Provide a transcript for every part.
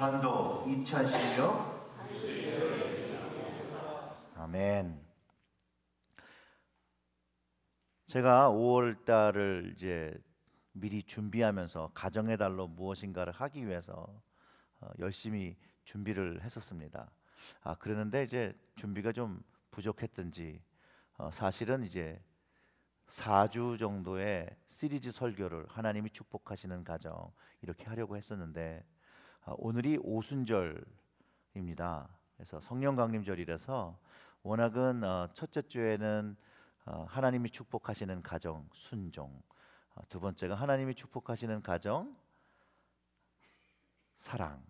전도 2차 신력 아멘 제가 5월 달을 이제 미리 준비하면서 가정의 달로 무엇인가를 하기 위해서 어, 열심히 준비를 했었습니다. 아 그러는데 이제 준비가 좀 부족했든지 어, 사실은 이제 4주 정도의 시리즈 설교를 하나님이 축복하시는 가정 이렇게 하려고 했었는데 아, 오늘이 오순절입니다. 그래서 성령 강림절이라서 워낙은 어, 첫째 주에는 어, 하나님이 축복하시는 가정 순종, 어, 두 번째가 하나님이 축복하시는 가정 사랑,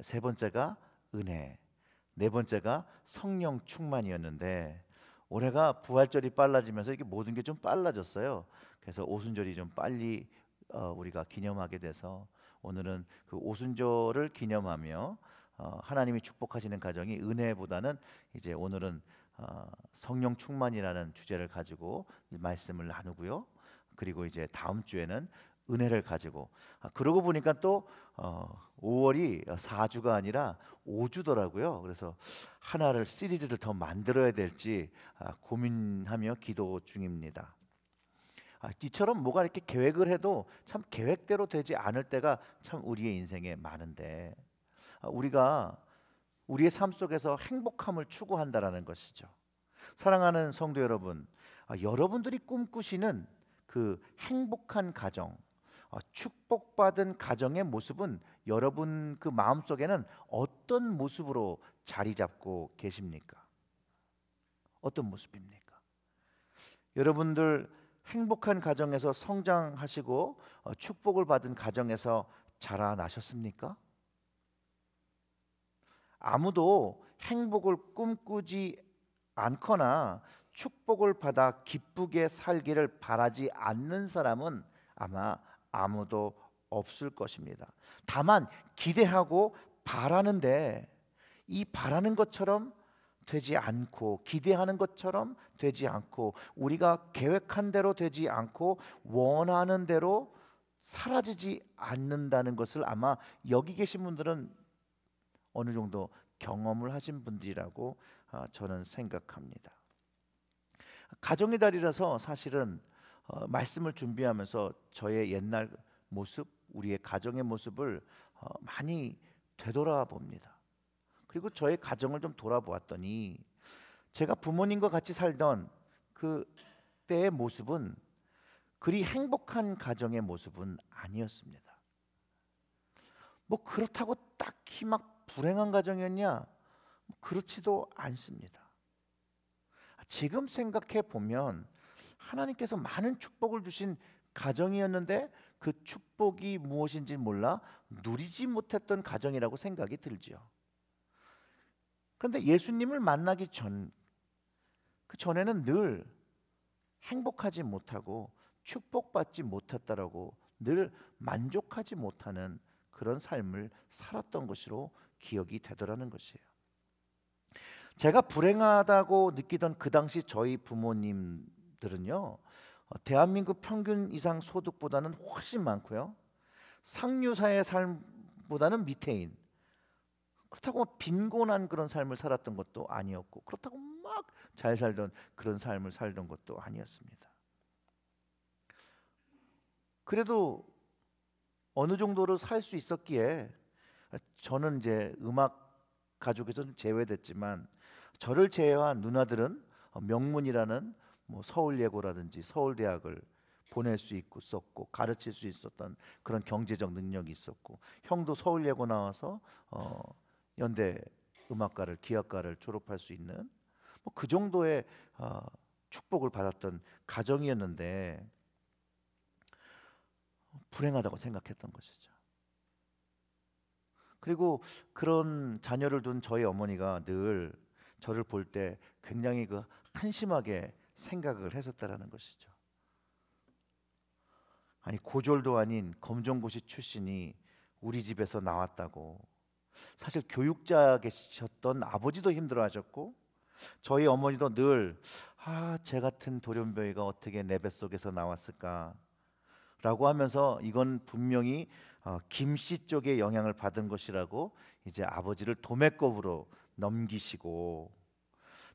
세 번째가 은혜, 네 번째가 성령 충만이었는데 올해가 부활절이 빨라지면서 이게 모든 게 좀 빨라졌어요. 그래서 오순절이 좀 빨리 우리가 기념하게 돼서 오늘은 그 오순절을 기념하며 어, 하나님이 축복하시는 가정이 은혜보다는 이제 오늘은 어, 성령 충만이라는 주제를 가지고 말씀을 나누고요. 그리고 이제 다음 주에는 은혜를 가지고 아, 그러고 보니까 또 어, 5월이 4주가 아니라 5주더라고요. 그래서 하나를 시리즈를 더 만들어야 될지 아, 고민하며 기도 중입니다. 아, 이처럼 뭐가 이렇게 계획을 해도 참 계획대로 되지 않을 때가 참 우리의 인생에 많은데 아, 우리가 우리의 삶 속에서 행복함을 추구한다라는 것이죠. 사랑하는 성도 여러분, 아, 여러분들이 꿈꾸시는 그 행복한 가정, 아, 축복받은 가정의 모습은 여러분 그 마음 속에는 어떤 모습으로 자리 잡고 계십니까? 어떤 모습입니까? 여러분들 행복한 가정에서 성장하시고 어, 축복을 받은 가정에서 자라나셨습니까? 아무도 행복을 꿈꾸지 않거나 축복을 받아 기쁘게 살기를 바라지 않는 사람은 아마 아무도 없을 것입니다. 다만 기대하고 바라는데 이 바라는 것처럼 되지 않고 기대하는 것처럼 되지 않고 우리가 계획한 대로 되지 않고 원하는 대로 사라지지 않는다는 것을 아마 여기 계신 분들은 어느 정도 경험을 하신 분들이라고 아, 저는 생각합니다. 가정의 달이라서 사실은 어, 말씀을 준비하면서 저의 옛날 모습, 우리의 가정의 모습을 어, 많이 되돌아봅니다. 그리고 저의 가정을 좀 돌아보았더니 제가 부모님과 같이 살던 그 때의 모습은 그리 행복한 가정의 모습은 아니었습니다. 뭐 그렇다고 딱히 막 불행한 가정이었냐? 뭐 그렇지도 않습니다. 지금 생각해 보면 하나님께서 많은 축복을 주신 가정이었는데 그 축복이 무엇인지 몰라 누리지 못했던 가정이라고 생각이 들지요. 그런데 예수님을 만나기 전 그 전에는 늘 행복하지 못하고 축복받지 못했다라고 늘 만족하지 못하는 그런 삶을 살았던 것으로 기억이 되더라는 것이에요. 제가 불행하다고 느끼던 그 당시 저희 부모님들은요. 어, 대한민국 평균 이상 소득보다는 훨씬 많고요. 상류사의 삶보다는 밑에인 그렇다고 빈곤한 그런 삶을 살았던 것도 아니었고 그렇다고 막 잘 살던 그런 삶을 살던 것도 아니었습니다. 그래도 어느 정도로 살수 있었기에 저는 이제 음악 가족에서 제외됐지만 저를 제외한 누나들은 명문이라는 뭐 서울예고라든지 서울대학을 보낼 수 있었고 가르칠 수 있었던 그런 경제적 능력이 있었고 형도 서울예고 나와서 어 연대 음악과를 기악과를 졸업할 수 있는 뭐 그 정도의 어, 축복을 받았던 가정이었는데 불행하다고 생각했던 것이죠. 그리고 그런 자녀를 둔 저희 어머니가 늘 저를 볼 때 굉장히 그 한심하게 생각을 했었다라는 것이죠. 아니 고졸도 아닌 검정고시 출신이 우리 집에서 나왔다고 사실 교육자 계셨던 아버지도 힘들어하셨고 저희 어머니도 늘 아, 제 같은 돌연변이가 어떻게 내 뱃속에서 나왔을까? 라고 하면서 이건 분명히 어, 김씨 쪽에 영향을 받은 것이라고 이제 아버지를 도매급으로 넘기시고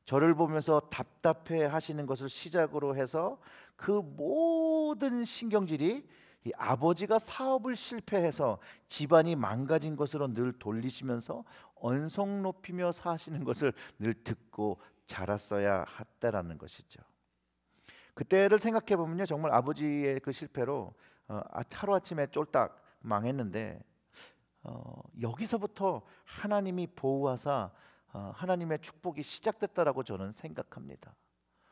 저를 보면서 답답해 하시는 것을 시작으로 해서 그 모든 신경질이 이 아버지가 사업을 실패해서 집안이 망가진 것으로 늘 돌리시면서 언성 높이며 사시는 것을 늘 듣고 자랐어야 했다라는 것이죠. 그때를 생각해 보면요, 정말 아버지의 그 실패로 어, 아, 하루 아침에 쫄딱 망했는데 어, 여기서부터 하나님이 보호하사 어, 하나님의 축복이 시작됐다라고 저는 생각합니다.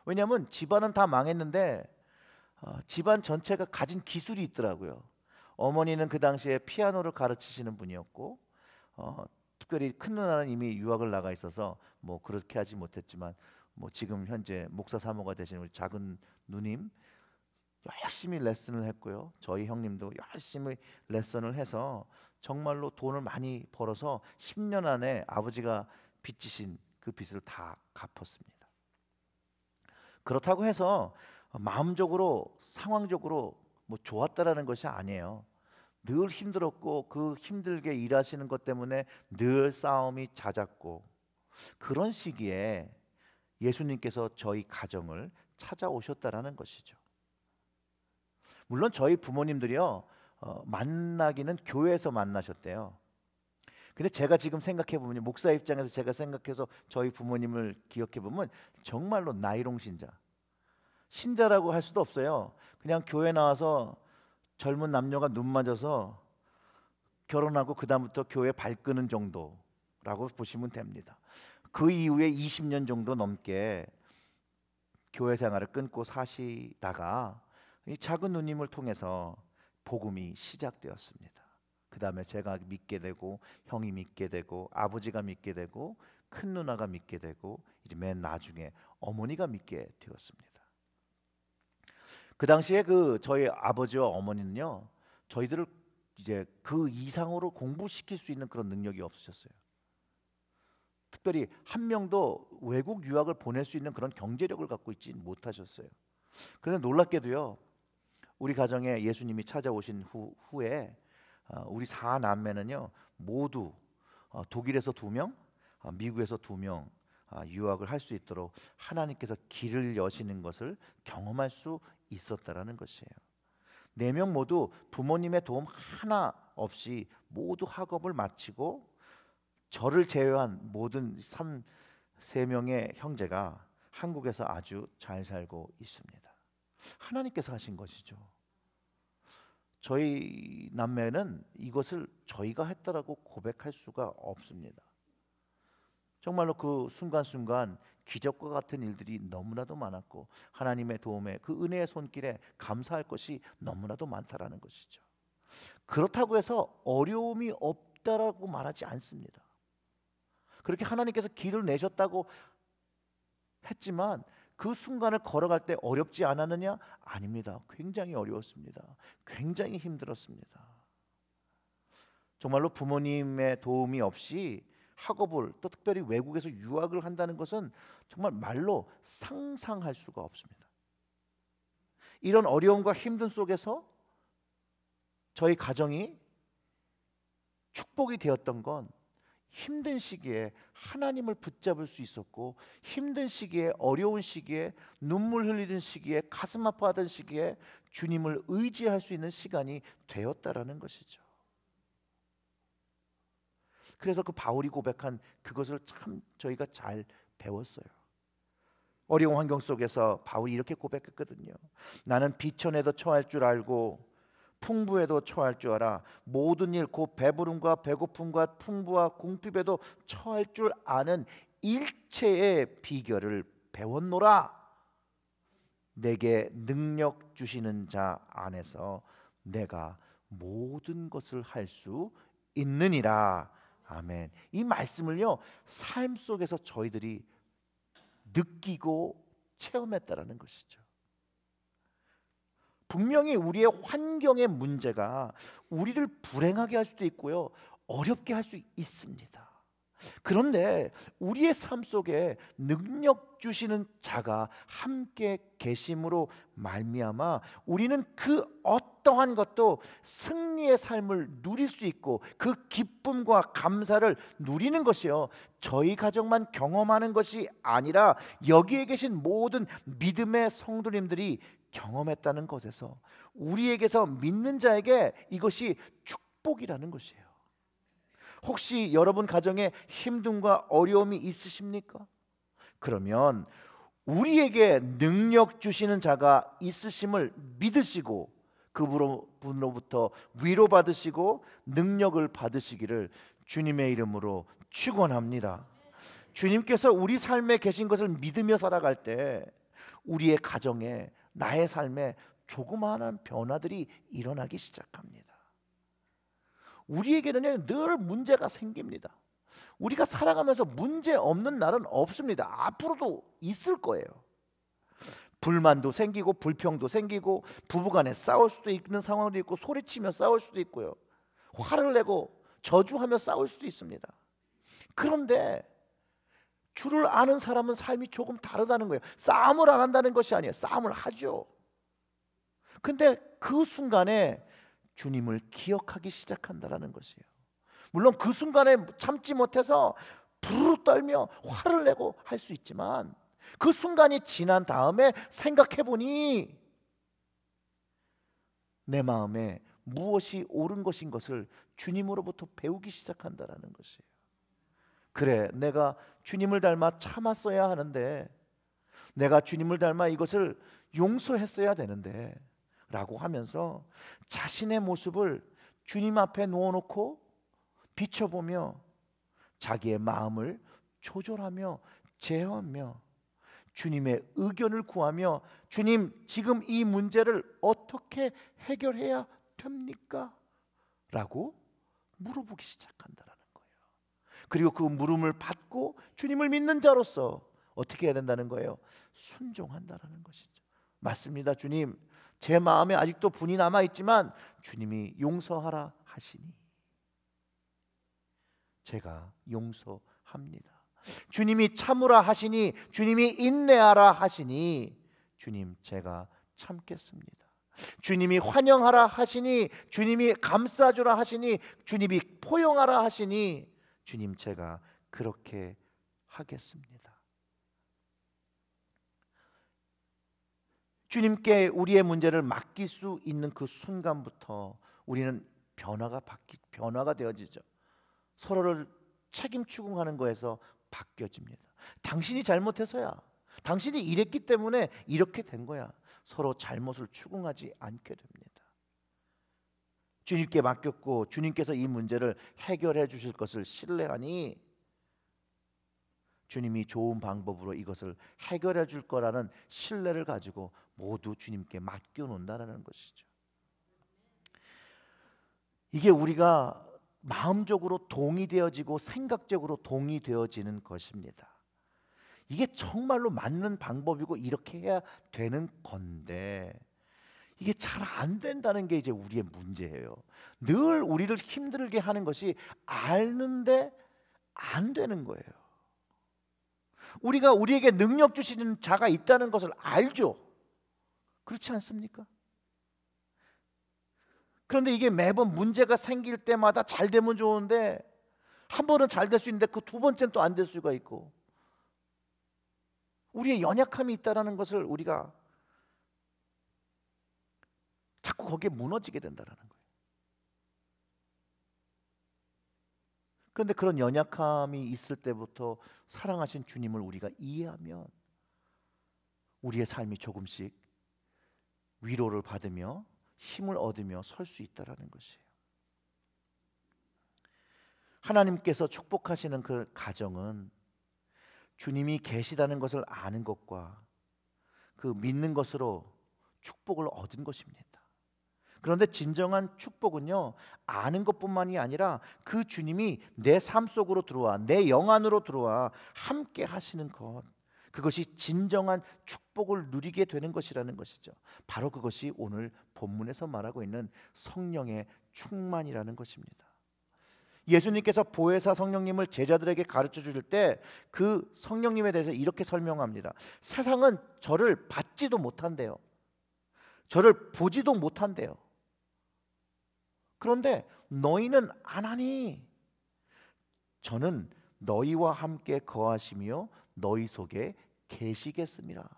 왜냐하면 집안은 다 망했는데 어, 집안 전체가 가진 기술이 있더라고요. 어머니는 그 당시에 피아노를 가르치시는 분이었고 어, 특별히 큰 누나는 이미 유학을 나가 있어서 뭐 그렇게 하지 못했지만 뭐 지금 현재 목사 사모가 되신 우리 작은 누님 열심히 레슨을 했고요. 저희 형님도 열심히 레슨을 해서 정말로 돈을 많이 벌어서 10년 안에 아버지가 빚지신 그 빚을 다 갚았습니다. 그렇다고 해서 마음적으로 상황적으로 뭐 좋았다라는 것이 아니에요. 늘 힘들었고 그 힘들게 일하시는 것 때문에 늘 싸움이 잦았고 그런 시기에 예수님께서 저희 가정을 찾아오셨다라는 것이죠. 물론 저희 부모님들이요 어, 만나기는 교회에서 만나셨대요. 근데 제가 지금 생각해 보면 목사 입장에서 제가 생각해서 저희 부모님을 기억해 보면 정말로 나이롱 신자. 신자라고 할 수도 없어요. 그냥 교회 나와서 젊은 남녀가 눈 맞아서 결혼하고 그다음부터 교회 발끄는 정도라고 보시면 됩니다. 그 이후에 20년 정도 넘게 교회 생활을 끊고 사시다가 이 작은 누님을 통해서 복음이 시작되었습니다. 그 다음에 제가 믿게 되고 형이 믿게 되고 아버지가 믿게 되고 큰 누나가 믿게 되고 이제 맨 나중에 어머니가 믿게 되었습니다. 그 당시에 그 저희 아버지와 어머니는요 저희들을 이제 그 이상으로 공부시킬 수 있는 그런 능력이 없으셨어요. 특별히 한 명도 외국 유학을 보낼 수 있는 그런 경제력을 갖고 있지 못하셨어요. 그런데 놀랍게도요 우리 가정에 예수님이 찾아오신 후, 후에 어, 우리 사 남매는요 모두 어, 독일에서 두 명, 어, 미국에서 두명 아, 유학을 할 수 있도록 하나님께서 길을 여시는 것을 경험할 수 있었다라는 것이에요. 네 명 모두 부모님의 도움 하나 없이 모두 학업을 마치고 저를 제외한 모든 3, 3명의 형제가 한국에서 아주 잘 살고 있습니다. 하나님께서 하신 것이죠. 저희 남매는 이것을 저희가 했다라고 고백할 수가 없습니다. 정말로 그 순간순간 기적과 같은 일들이 너무나도 많았고 하나님의 도움에 그 은혜의 손길에 감사할 것이 너무나도 많다라는 것이죠. 그렇다고 해서 어려움이 없다라고 말하지 않습니다. 그렇게 하나님께서 길을 내셨다고 했지만 그 순간을 걸어갈 때 어렵지 않았느냐? 아닙니다. 굉장히 어려웠습니다. 굉장히 힘들었습니다. 정말로 부모님의 도움이 없이 학업을 또 특별히 외국에서 유학을 한다는 것은 정말 말로 상상할 수가 없습니다. 이런 어려움과 힘든 속에서 저희 가정이 축복이 되었던 건 힘든 시기에 하나님을 붙잡을 수 있었고 힘든 시기에 어려운 시기에 눈물 흘리던 시기에 가슴 아파하던 시기에 주님을 의지할 수 있는 시간이 되었다라는 것이죠. 그래서 그 바울이 고백한 그것을 참 저희가 잘 배웠어요. 어려운 환경 속에서 바울이 이렇게 고백했거든요. 나는 비천에도 처할 줄 알고 풍부에도 처할 줄 알아. 모든 일 곧 배부름과 배고픔과 풍부와 궁핍에도 처할 줄 아는 일체의 비결을 배웠노라. 내게 능력 주시는 자 안에서 내가 모든 것을 할 수 있느니라. 아멘. 이 말씀을요 삶 속에서 저희들이 느끼고 체험했다라는 것이죠. 분명히 우리의 환경의 문제가 우리를 불행하게 할 수도 있고요 어렵게 할 수 있습니다. 그런데 우리의 삶 속에 능력 주시는 자가 함께 계심으로 말미암아 우리는 그 어떤 어떠한 것도 승리의 삶을 누릴 수 있고 그 기쁨과 감사를 누리는 것이요. 저희 가정만 경험하는 것이 아니라 여기에 계신 모든 믿음의 성도님들이 경험했다는 것에서 우리에게서 믿는 자에게 이것이 축복이라는 것이에요. 혹시 여러분 가정에 힘듦과 어려움이 있으십니까? 그러면 우리에게 능력 주시는 자가 있으심을 믿으시고 그분으로부터 위로받으시고 능력을 받으시기를 주님의 이름으로 축원합니다. 주님께서 우리 삶에 계신 것을 믿으며 살아갈 때 우리의 가정에 나의 삶에 조그마한 변화들이 일어나기 시작합니다. 우리에게는 늘 문제가 생깁니다. 우리가 살아가면서 문제 없는 날은 없습니다. 앞으로도 있을 거예요. 불만도 생기고 불평도 생기고 부부간에 싸울 수도 있는 상황도 있고 소리치며 싸울 수도 있고요. 화를 내고 저주하며 싸울 수도 있습니다. 그런데 주를 아는 사람은 삶이 조금 다르다는 거예요. 싸움을 안 한다는 것이 아니에요. 싸움을 하죠. 근데 그 순간에 주님을 기억하기 시작한다라는 것이에요. 물론 그 순간에 참지 못해서 부르르 떨며 화를 내고 할 수 있지만 그 순간이 지난 다음에 생각해 보니 내 마음에 무엇이 옳은 것인 것을 주님으로부터 배우기 시작한다라는 것이에요. 그래, 내가 주님을 닮아 참았어야 하는데, 내가 주님을 닮아 이것을 용서했어야 되는데, 라고 하면서 자신의 모습을 주님 앞에 놓아놓고 비춰보며 자기의 마음을 조절하며 제어하며 주님의 의견을 구하며 주님 지금 이 문제를 어떻게 해결해야 됩니까? 라고 물어보기 시작한다라는 거예요. 그리고 그 물음을 받고 주님을 믿는 자로서 어떻게 해야 된다는 거예요? 순종한다라는 것이죠. 맞습니다. 주님. 제 마음에 아직도 분이 남아 있지만 주님이 용서하라 하시니 제가 용서합니다. 주님이 참으라 하시니 주님이 인내하라 하시니 주님 제가 참겠습니다. 주님이 환영하라 하시니 주님이 감싸주라 하시니 주님이 포용하라 하시니 주님 제가 그렇게 하겠습니다. 주님께 우리의 문제를 맡길 수 있는 그 순간부터 우리는 변화가 바뀌 변화가 되어지죠. 서로를 책임 추궁하는 거에서 바뀌어집니다. 당신이 잘못해서야. 당신이 이랬기 때문에 이렇게 된 거야. 서로 잘못을 추궁하지 않게 됩니다. 주님께 맡겼고 주님께서 이 문제를 해결해 주실 것을 신뢰하니 주님이 좋은 방법으로 이것을 해결해 줄 거라는 신뢰를 가지고 모두 주님께 맡겨 놓는다라는 것이죠. 이게 우리가 마음적으로 동의되어지고 생각적으로 동의되어지는 것입니다. 이게 정말로 맞는 방법이고 이렇게 해야 되는 건데 이게 잘 안 된다는 게 이제 우리의 문제예요. 늘 우리를 힘들게 하는 것이 알는데 안 되는 거예요. 우리가 우리에게 능력 주시는 자가 있다는 것을 알죠. 그렇지 않습니까? 그런데 이게 매번 문제가 생길 때마다 잘 되면 좋은데 한 번은 잘 될 수 있는데 그 두 번째는 또 안 될 수가 있고 우리의 연약함이 있다라는 것을 우리가 자꾸 거기에 무너지게 된다라는 거예요. 그런데 그런 연약함이 있을 때부터 사랑하신 주님을 우리가 이해하면 우리의 삶이 조금씩 위로를 받으며 힘을 얻으며 설 수 있다라는 것이에요. 하나님께서 축복하시는 그 가정은 주님이 계시다는 것을 아는 것과 그 믿는 것으로 축복을 얻은 것입니다. 그런데 진정한 축복은요 아는 것뿐만이 아니라 그 주님이 내 삶 속으로 들어와 내 영안으로 들어와 함께 하시는 것 그것이 진정한 축복을 누리게 되는 것이라는 것이죠. 바로 그것이 오늘 본문에서 말하고 있는 성령의 충만이라는 것입니다. 예수님께서 보혜사 성령님을 제자들에게 가르쳐 주실 때 그 성령님에 대해서 이렇게 설명합니다. 세상은 저를 받지도 못한대요. 저를 보지도 못한대요. 그런데 너희는 안 하니 저는 너희와 함께 거하시며 너희 속에 계시겠습니다.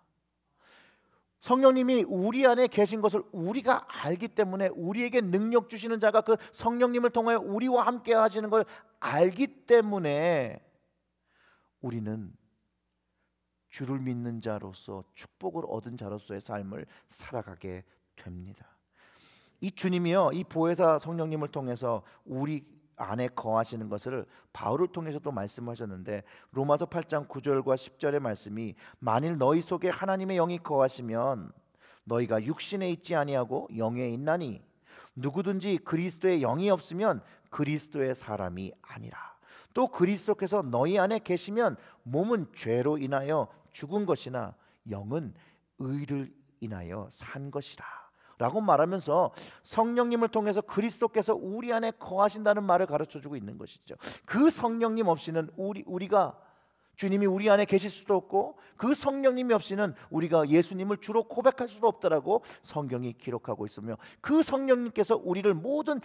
성령님이 우리 안에 계신 것을 우리가 알기 때문에 우리에게 능력 주시는 자가 그 성령님을 통하여 우리와 함께 하시는 걸 알기 때문에 우리는 주를 믿는 자로서 축복을 얻은 자로서의 삶을 살아가게 됩니다. 이 주님이요, 이 보혜사 성령님을 통해서 우리 안에 거하시는 것을 바울을 통해서도 말씀하셨는데 로마서 8장 9절과 10절의 말씀이 만일 너희 속에 하나님의 영이 거하시면 너희가 육신에 있지 아니하고 영에 있나니 누구든지 그리스도의 영이 없으면 그리스도의 사람이 아니라 또 그리스도께서 너희 안에 계시면 몸은 죄로 인하여 죽은 것이나 영은 의를 인하여 산 것이라 라고 말하면서 성령님을 통해서 그리스도께서 우리 안에 거하신다는 말을 가르쳐 주고 있는 것이죠. 그 성령님 없이는 우리 우리가 주님이 우리 안에 계실 수도 없고 그 성령님이 없이는 우리가 예수님을 주로 고백할 수도 없더라고 성경이 기록하고 있으며 그 성령님께서 우리를 모든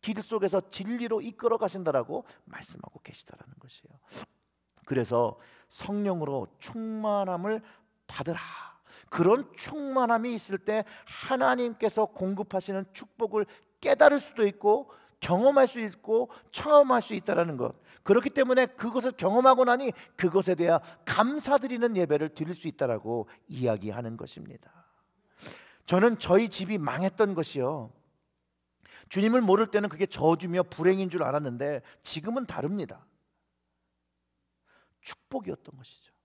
길 속에서 진리로 이끌어 가신다라고 말씀하고 계시다라는 것이에요. 그래서 성령으로 충만함을 받으라. 그런 충만함이 있을 때 하나님께서 공급하시는 축복을 깨달을 수도 있고 경험할 수 있고 체험할 수 있다라는 것. 그렇기 때문에 그것을 경험하고 나니 그것에 대해 감사드리는 예배를 드릴 수 있다라고 이야기하는 것입니다. 저는 저희 집이 망했던 것이요. 주님을 모를 때는 그게 저주며 불행인 줄 알았는데 지금은 다릅니다. 축복이었던 것이죠.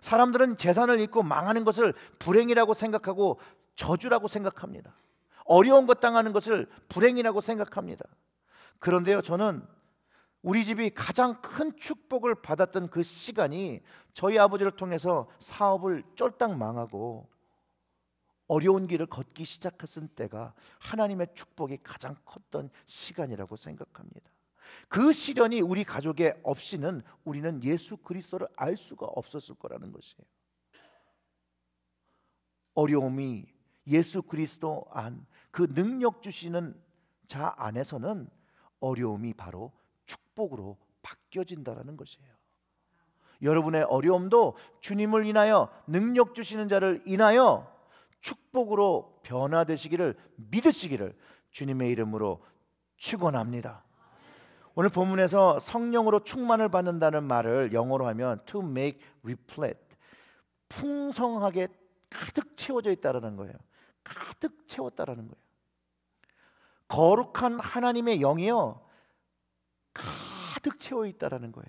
사람들은 재산을 잃고 망하는 것을 불행이라고 생각하고 저주라고 생각합니다. 어려운 것 당하는 것을 불행이라고 생각합니다. 그런데요, 저는 우리 집이 가장 큰 축복을 받았던 그 시간이 저희 아버지를 통해서 사업을 쫄딱 망하고 어려운 길을 걷기 시작했을 때가 하나님의 축복이 가장 컸던 시간이라고 생각합니다. 그 시련이 우리 가족에 없이는 우리는 예수 그리스도를 알 수가 없었을 거라는 것이에요. 어려움이 예수 그리스도 안 그 능력 주시는 자 안에서는 어려움이 바로 축복으로 바뀌어진다라는 것이에요. 여러분의 어려움도 주님을 인하여 능력 주시는 자를 인하여 축복으로 변화되시기를 믿으시기를 주님의 이름으로 축원합니다. 오늘 본문에서 성령으로 충만을 받는다는 말을 영어로 하면 to make replete 풍성하게 가득 채워져 있다라는 거예요. 가득 채웠다라는 거예요. 거룩한 하나님의 영이요 가득 채워 있다라는 거예요.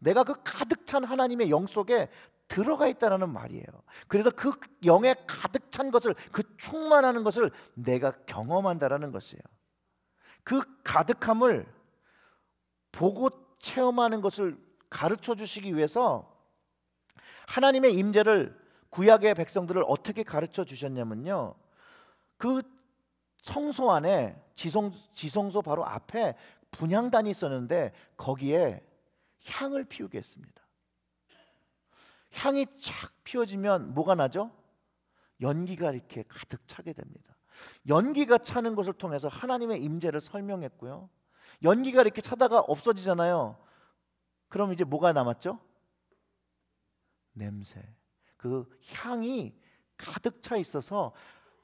내가 그 가득 찬 하나님의 영 속에 들어가 있다라는 말이에요. 그래서 그 영에 가득 찬 것을 그 충만하는 것을 내가 경험한다라는 것이에요. 그 가득함을 보고 체험하는 것을 가르쳐 주시기 위해서 하나님의 임재를 구약의 백성들을 어떻게 가르쳐 주셨냐면요. 그 성소 안에 지성, 지성소 바로 앞에 분향단이 있었는데 거기에 향을 피우게 했습니다. 향이 착 피워지면 뭐가 나죠? 연기가 이렇게 가득 차게 됩니다. 연기가 차는 것을 통해서 하나님의 임재를 설명했고요. 연기가 이렇게 차다가 없어지잖아요. 그럼 이제 뭐가 남았죠? 냄새. 그 향이 가득 차 있어서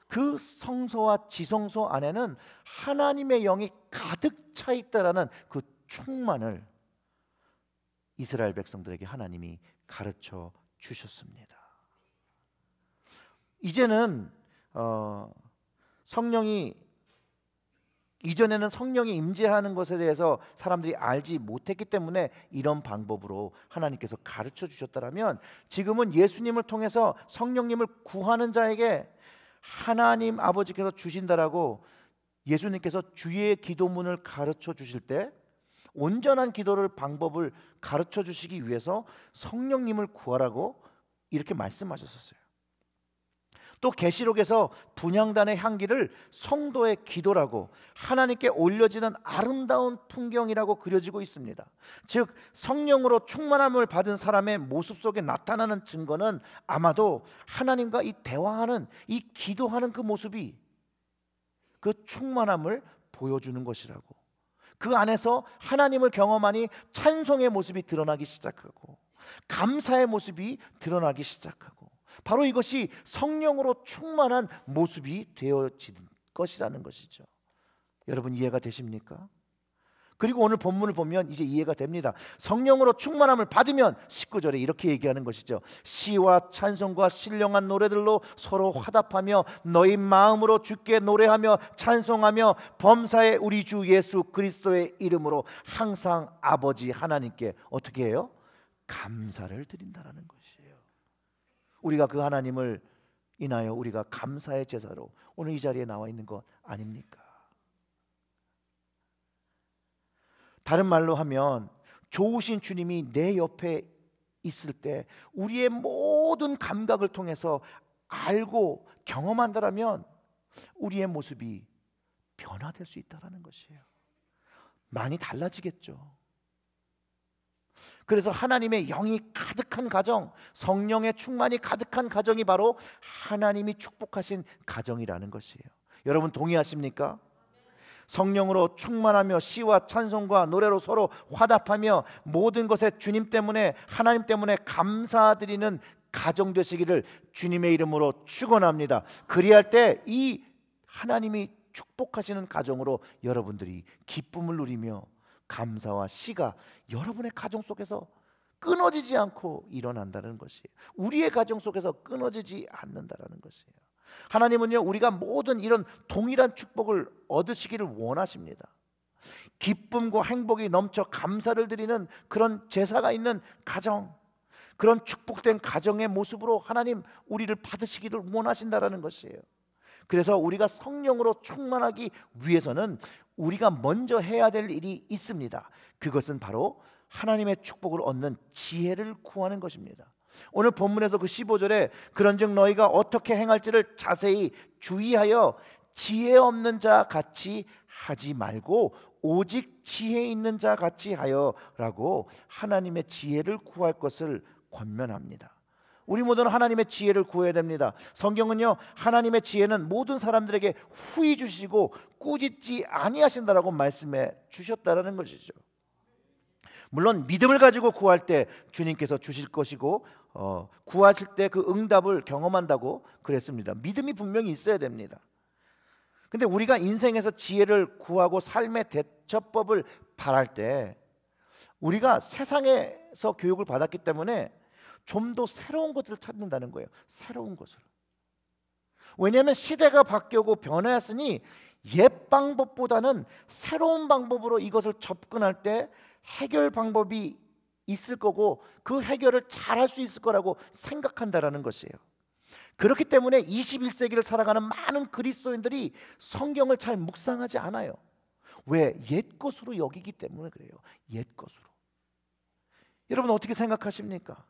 그 성소와 지성소 안에는 하나님의 영이 가득 차 있다라는 그 충만을 이스라엘 백성들에게 하나님이 가르쳐 주셨습니다. 이제는 어, 성령이 이전에는 성령이 임재하는 것에 대해서 사람들이 알지 못했기 때문에 이런 방법으로 하나님께서 가르쳐 주셨다면 지금은 예수님을 통해서 성령님을 구하는 자에게 하나님 아버지께서 주신다라고 예수님께서 주의 기도문을 가르쳐 주실 때 온전한 기도를 방법을 가르쳐 주시기 위해서 성령님을 구하라고 이렇게 말씀하셨었어요. 또 계시록에서 분향단의 향기를 성도의 기도라고 하나님께 올려지는 아름다운 풍경이라고 그려지고 있습니다. 즉 성령으로 충만함을 받은 사람의 모습 속에 나타나는 증거는 아마도 하나님과 이 대화하는 이 기도하는 그 모습이 그 충만함을 보여주는 것이라고 그 안에서 하나님을 경험하니 찬송의 모습이 드러나기 시작하고 감사의 모습이 드러나기 시작하고 바로 이것이 성령으로 충만한 모습이 되어진 것이라는 것이죠. 여러분 이해가 되십니까? 그리고 오늘 본문을 보면 이제 이해가 됩니다. 성령으로 충만함을 받으면 19절에 이렇게 얘기하는 것이죠. 시와 찬송과 신령한 노래들로 서로 화답하며 너희 마음으로 주께 노래하며 찬송하며 범사에 우리 주 예수 그리스도의 이름으로 항상 아버지 하나님께 어떻게 해요? 감사를 드린다라는 거예요. 우리가 그 하나님을 인하여 우리가 감사의 제사로 오늘 이 자리에 나와 있는 것 아닙니까? 다른 말로 하면 좋으신 주님이 내 옆에 있을 때 우리의 모든 감각을 통해서 알고 경험한다라면 우리의 모습이 변화될 수 있다라는 것이에요. 많이 달라지겠죠. 그래서 하나님의 영이 가득한 가정, 성령의 충만이 가득한 가정이 바로 하나님이 축복하신 가정이라는 것이에요. 여러분 동의하십니까? 성령으로 충만하며 시와 찬송과 노래로 서로 화답하며 모든 것에 주님 때문에 하나님 때문에 감사드리는 가정 되시기를 주님의 이름으로 축원합니다. 그리할 때 이 하나님이 축복하시는 가정으로 여러분들이 기쁨을 누리며 감사와 시가 여러분의 가정 속에서 끊어지지 않고 일어난다는 것이에요. 우리의 가정 속에서 끊어지지 않는다라는 것이에요. 하나님은요 우리가 모든 이런 동일한 축복을 얻으시기를 원하십니다. 기쁨과 행복이 넘쳐 감사를 드리는 그런 제사가 있는 가정, 그런 축복된 가정의 모습으로 하나님 우리를 받으시기를 원하신다라는 것이에요. 그래서 우리가 성령으로 충만하기 위해서는 우리가 먼저 해야 될 일이 있습니다. 그것은 바로 하나님의 축복을 얻는 지혜를 구하는 것입니다. 오늘 본문에서 그 15절에 그런즉 너희가 어떻게 행할지를 자세히 주의하여 지혜 없는 자 같이 하지 말고 오직 지혜 있는 자 같이 하여라고 하나님의 지혜를 구할 것을 권면합니다. 우리 모두는 하나님의 지혜를 구해야 됩니다. 성경은요 하나님의 지혜는 모든 사람들에게 후히 주시고 꾸짖지 아니하신다라고 말씀해 주셨다라는 것이죠. 물론 믿음을 가지고 구할 때 주님께서 주실 것이고 어, 구하실 때 그 응답을 경험한다고 그랬습니다. 믿음이 분명히 있어야 됩니다. 근데 우리가 인생에서 지혜를 구하고 삶의 대처법을 바랄 때 우리가 세상에서 교육을 받았기 때문에 좀더 새로운 것을 찾는다는 거예요. 새로운 것으 왜냐하면 시대가 바뀌고 변했으니 옛 방법보다는 새로운 방법으로 이것을 접근할 때 해결 방법이 있을 거고 그 해결을 잘 할 수 있을 거라고 생각한다라는 것이에요. 그렇기 때문에 21세기를 살아가는 많은 그리스도인들이 성경을 잘 묵상하지 않아요. 왜? 옛 것으로 여기기 때문에 그래요. 옛 것으로. 여러분 어떻게 생각하십니까?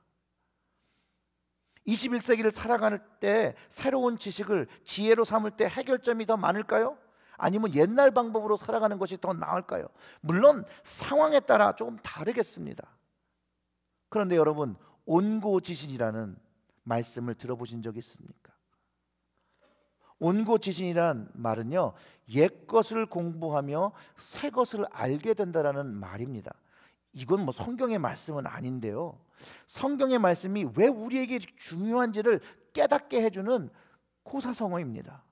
21세기를 살아가는 때 새로운 지식을 지혜로 삼을 때 해결점이 더 많을까요? 아니면 옛날 방법으로 살아가는 것이 더 나을까요? 물론 상황에 따라 조금 다르겠습니다. 그런데 여러분 온고지신이라는 말씀을 들어보신 적이 있습니까? 온고지신이란 말은요 옛 것을 공부하며 새 것을 알게 된다라는 말입니다. 이건 뭐 성경의 말씀은 아닌데요. 성경의 말씀이 왜 우리에게 중요한지를 깨닫게 해주는 호사성어입니다.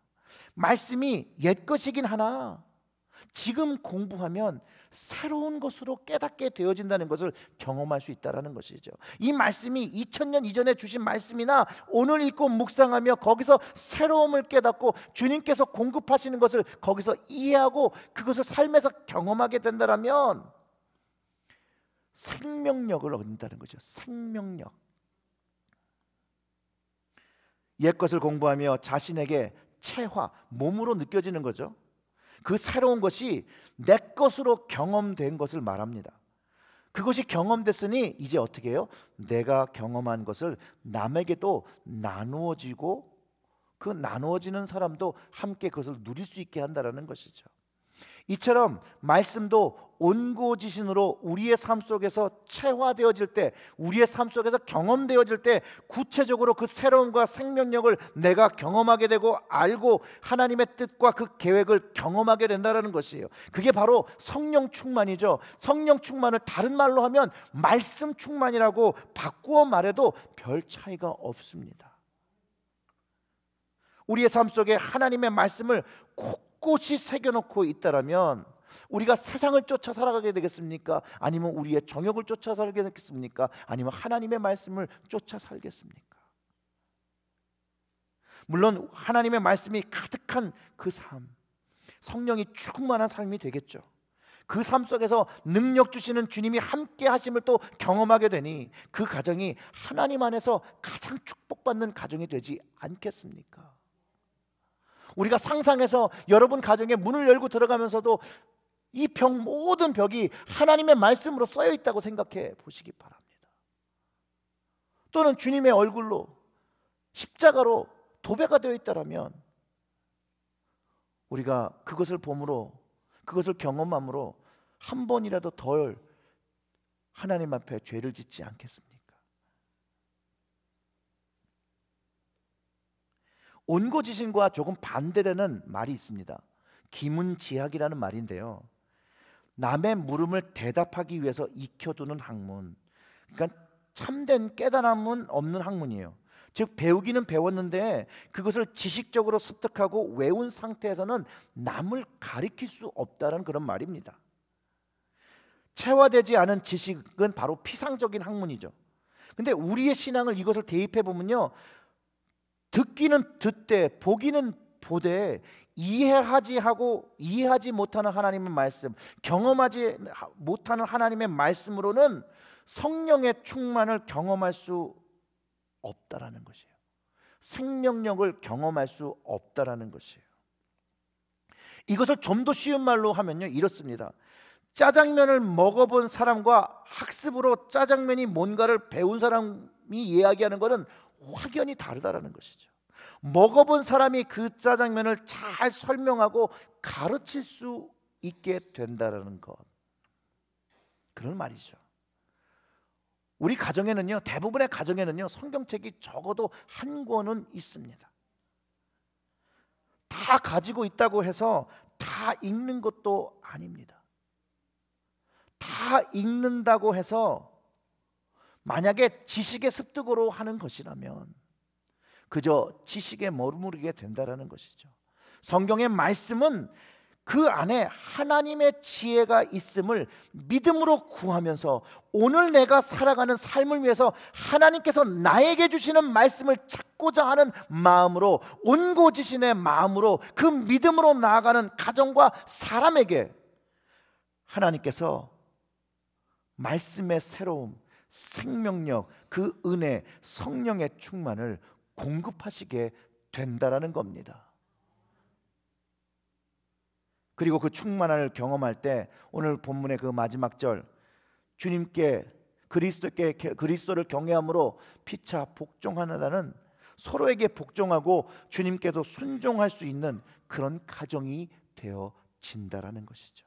말씀이 옛 것이긴 하나 지금 공부하면 새로운 것으로 깨닫게 되어진다는 것을 경험할 수 있다라는 것이죠. 이 말씀이 2000년 이전에 주신 말씀이나 오늘 읽고 묵상하며 거기서 새로움을 깨닫고 주님께서 공급하시는 것을 거기서 이해하고 그것을 삶에서 경험하게 된다라면 생명력을 얻는다는 거죠. 생명력. 옛 것을 공부하며 자신에게 체화, 몸으로 느껴지는 거죠. 그 새로운 것이 내 것으로 경험된 것을 말합니다. 그것이 경험됐으니 이제 어떻게 해요? 내가 경험한 것을 남에게도 나누어지고 그 나누어지는 사람도 함께 그것을 누릴 수 있게 한다라는 것이죠. 이처럼 말씀도 온고지신으로 우리의 삶 속에서 체화되어질 때, 우리의 삶 속에서 경험되어질 때 구체적으로 그 새로움과 생명력을 내가 경험하게 되고 알고 하나님의 뜻과 그 계획을 경험하게 된다라는 것이에요. 그게 바로 성령 충만이죠. 성령 충만을 다른 말로 하면 말씀 충만이라고 바꾸어 말해도 별 차이가 없습니다. 우리의 삶 속에 하나님의 말씀을 콕 꽃이 새겨놓고 있다라면 우리가 세상을 쫓아 살아가게 되겠습니까? 아니면 우리의 정욕을 쫓아 살게 되겠습니까? 아니면 하나님의 말씀을 쫓아 살겠습니까? 물론 하나님의 말씀이 가득한 그 삶, 성령이 충만한 삶이 되겠죠. 그 삶 속에서 능력 주시는 주님이 함께 하심을 또 경험하게 되니 그 가정이 하나님 안에서 가장 축복받는 가정이 되지 않겠습니까? 우리가 상상해서 여러분 가정에 문을 열고 들어가면서도 이병 모든 벽이 하나님의 말씀으로 쌓여 있다고 생각해 보시기 바랍니다. 또는 주님의 얼굴로 십자가로 도배가 되어 있다라면 우리가 그것을 봄으로 그것을 경험함으로 한 번이라도 덜 하나님 앞에 죄를 짓지 않겠습니다. 온고지신과 조금 반대되는 말이 있습니다. 기문지학이라는 말인데요. 남의 물음을 대답하기 위해서 익혀두는 학문. 그러니까 참된 깨달음은 없는 학문이에요. 즉 배우기는 배웠는데 그것을 지식적으로 습득하고 외운 상태에서는 남을 가리킬 수 없다는 그런 말입니다. 체화되지 않은 지식은 바로 피상적인 학문이죠. 근데 우리의 신앙을 이것을 대입해 보면요. 듣기는 듣되 보기는 보되 이해하지 하고 이해하지 못하는 하나님의 말씀, 경험하지 못하는 하나님의 말씀으로는 성령의 충만을 경험할 수 없다라는 것이에요. 생명력을 경험할 수 없다라는 것이에요. 이것을 좀 더 쉬운 말로 하면요. 이렇습니다. 짜장면을 먹어본 사람과 학습으로 짜장면이 뭔가를 배운 사람이 이야기하는 것은 확연히 다르다라는 것이죠. 먹어본 사람이 그 짜장면을 잘 설명하고 가르칠 수 있게 된다라는 것. 그런 말이죠. 우리 가정에는요, 대부분의 가정에는요, 성경책이 적어도 한 권은 있습니다. 다 가지고 있다고 해서 다 읽는 것도 아닙니다. 다 읽는다고 해서 만약에 지식의 습득으로 하는 것이라면 그저 지식에 머무르게 된다라는 것이죠. 성경의 말씀은 그 안에 하나님의 지혜가 있음을 믿음으로 구하면서 오늘 내가 살아가는 삶을 위해서 하나님께서 나에게 주시는 말씀을 찾고자 하는 마음으로 온고지신의 마음으로 그 믿음으로 나아가는 가정과 사람에게 하나님께서 말씀의 새로움, 생명력, 그 은혜, 성령의 충만을 공급하시게 된다라는 겁니다. 그리고 그 충만을 경험할 때 오늘 본문의 그 마지막 절 주님께 그리스도께 그리스도를 경외함으로 피차 복종하나다는 서로에게 복종하고 주님께도 순종할 수 있는 그런 가정이 되어진다라는 것이죠.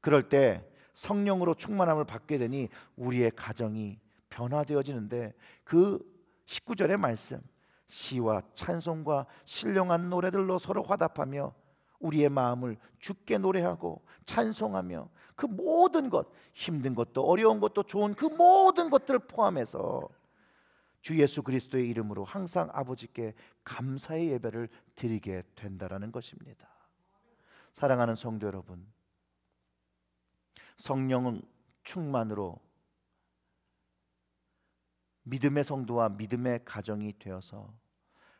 그럴 때 성령으로 충만함을 받게 되니 우리의 가정이 변화되어지는데 그 19절의 말씀 시와 찬송과 신령한 노래들로 서로 화답하며 우리의 마음을 주께 노래하고 찬송하며 그 모든 것 힘든 것도 어려운 것도 좋은 그 모든 것들을 포함해서 주 예수 그리스도의 이름으로 항상 아버지께 감사의 예배를 드리게 된다라는 것입니다. 사랑하는 성도 여러분, 성령 충만으로 믿음의 성도와 믿음의 가정이 되어서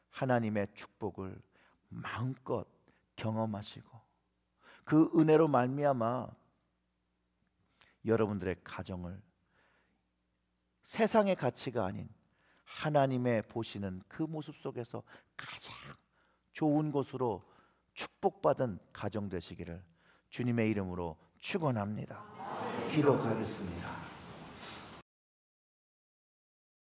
하나님의 축복을 마음껏 경험하시고 그 은혜로 말미암아 여러분들의 가정을 세상의 가치가 아닌 하나님의 보시는 그 모습 속에서 가장 좋은 곳으로 축복받은 가정 되시기를 주님의 이름으로 축원합니다. 기도하겠습니다.